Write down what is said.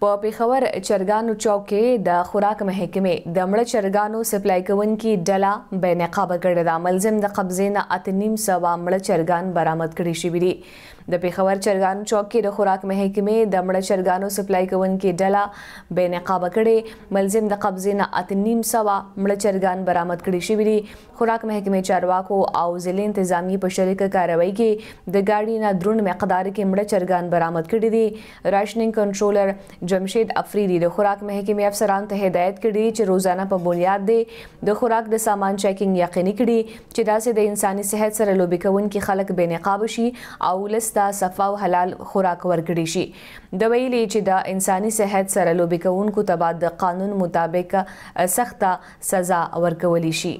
په پیښور چرګانو چوک کې د خوراک محکمې د مړه چرګانو سپلای کوونکي ډله بې نقابه کړې ده ملزم د قبضې نه اتنیم سوا مړه چرګان برامد کړي شوي دي د پیښور چرګانو چوک کې د خوراک محکمې د مړه چرګانو سپلای کوونکي ډله بې نقابه کړې ملزم د قبضې نه اتنیم سوا مړه چرګان برامد کړي شوي دي خوراک محکمې چارواکو او ځلې انتظامی په شریک کاروایی کې د ګاډي نه درون مقدار کې مړه چرګان برامد کړي دي راشننګ کنټرولر جمشید افریدی د خوراک محکمې افسرانو ته هدایت کړي چې روزانه په بنیاد دی د خوراک د سامان چیکینګ یقیني کړي چې داسې د انساني صحت سره لوبي کوونکي خلک بې نقاب شي او لستا صفا او حلال خوراک ورکړي شي د ویلي چې د انساني صحت سره لوبي کوونکو ته د قانون مطابق سخته سزا ورکول شي